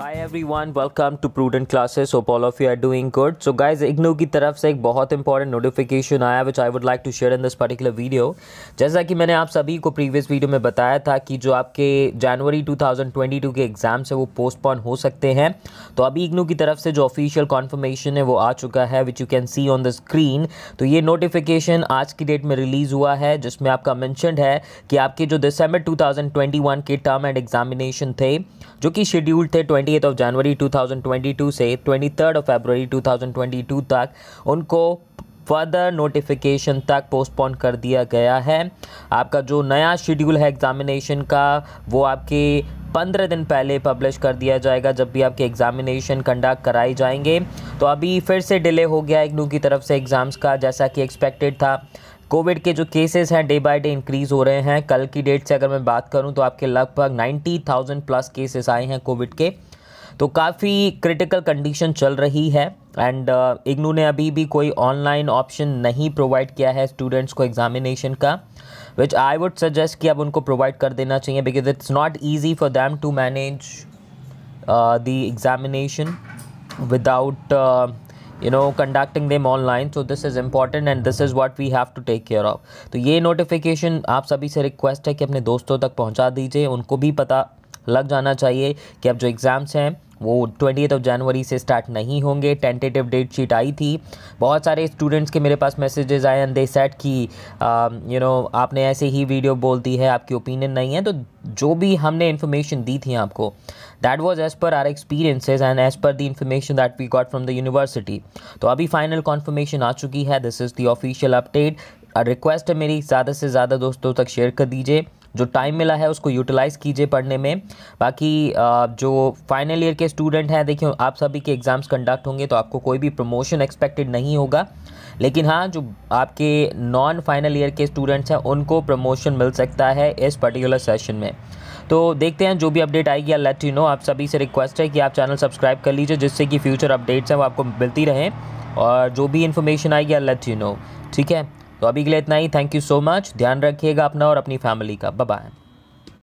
hi everyone welcome to prudent classes hope all of you are doing good so guys IGNOU की तरफ से एक बहुत इंपॉर्टेंट नोटिफिकेशन आया which I would like to share in this particular video जैसा कि मैंने आप सभी को प्रीवियस वीडियो में बताया था कि जो आपके जनवरी 2022 के एग्ज़ाम्स है वो पोस्टपोन हो सकते हैं तो अभी इग्नो की तरफ से जो ऑफिशियल कॉन्फर्मेशन है वो आ चुका है which you can see on the screen तो ये नोटिफिकेशन आज की डेट में रिलीज़ हुआ है जिसमें आपका मैंशनड है कि आपके जो दिसंबर टू के टर्म एंड एग्जामिनेशन थे जो कि शेड्यूल्ड थे ट्वेंटी ट्वेंटी ऑफ जनवरी 2022 से ट्वेंटी ऑफ फरवरी 2022 तक उनको फर्दर नोटिफिकेशन तक पोस्टपोन कर दिया गया है आपका जो नया शेड्यूल है एग्ज़ामिनेशन का वो आपके पंद्रह दिन पहले पब्लिश कर दिया जाएगा जब भी आपके एग्ज़ामिनेशन कंडक्ट कराए जाएंगे तो अभी फिर से डिले हो गया इग्नू की तरफ से एग्ज़ाम्स का जैसा कि एक्सपेक्टेड था कोविड के जो केसेस हैं डे बाय डे इंक्रीज़ हो रहे हैं कल की डेट से अगर मैं बात करूं तो आपके लगभग 90,000 प्लस केसेस आए हैं कोविड के तो काफ़ी क्रिटिकल कंडीशन चल रही है एंड uh, इग्नू ने अभी भी कोई ऑनलाइन ऑप्शन नहीं प्रोवाइड किया है स्टूडेंट्स को एग्जामिनेशन का विच आई वुड सजेस्ट कि अब उनको प्रोवाइड कर देना चाहिए because it's not easy for them to manage the examination without you know conducting them online so this is important and this is what we have to take care of तो ये notification आप सभी से request है कि अपने दोस्तों तक पहुँचा दीजिए उनको भी पता लग जाना चाहिए कि अब जो एग्ज़ाम्स हैं वो ट्वेंटी ऑफ जनवरी से स्टार्ट नहीं होंगे टेंटेटिव डेट शीट आई थी बहुत सारे स्टूडेंट्स के मेरे पास मैसेजेस आए एंड दे सेट कि यू um, नो आपने ऐसे ही वीडियो बोल दी है आपकी ओपिनियन नहीं है तो जो भी हमने इन्फॉर्मेशन दी थी आपको that was as per our experiences and as per the information that we got from the university तो अभी फाइनल कॉन्फर्मेशन आ चुकी है this is the official update request है मेरी ज़्यादा से ज़्यादा दोस्तों तक शेयर कर दीजिए जो टाइम मिला है उसको यूटिलाइज़ कीजिए पढ़ने में बाकी जो फाइनल ईयर के स्टूडेंट हैं देखिए आप सभी के एग्ज़ाम्स कंडक्ट होंगे तो आपको कोई भी प्रमोशन एक्सपेक्टेड नहीं होगा लेकिन हाँ जो आपके नॉन फाइनल ईयर के स्टूडेंट्स हैं उनको प्रमोशन मिल सकता है इस पर्टिकुलर सेशन में तो देखते हैं जो भी अपडेट आएगी या लेट यू नो आप सभी से रिक्वेस्ट है कि आप चैनल सब्सक्राइब कर लीजिए जिससे कि फ्यूचर अपडेट्स हैं वो आपको मिलती रहें और जो भी इन्फॉर्मेशन आएगी या लेट यू नो ठीक है तो अभी के लिए इतना ही थैंक यू सो मच ध्यान रखिएगा अपना और अपनी फैमिली का बाय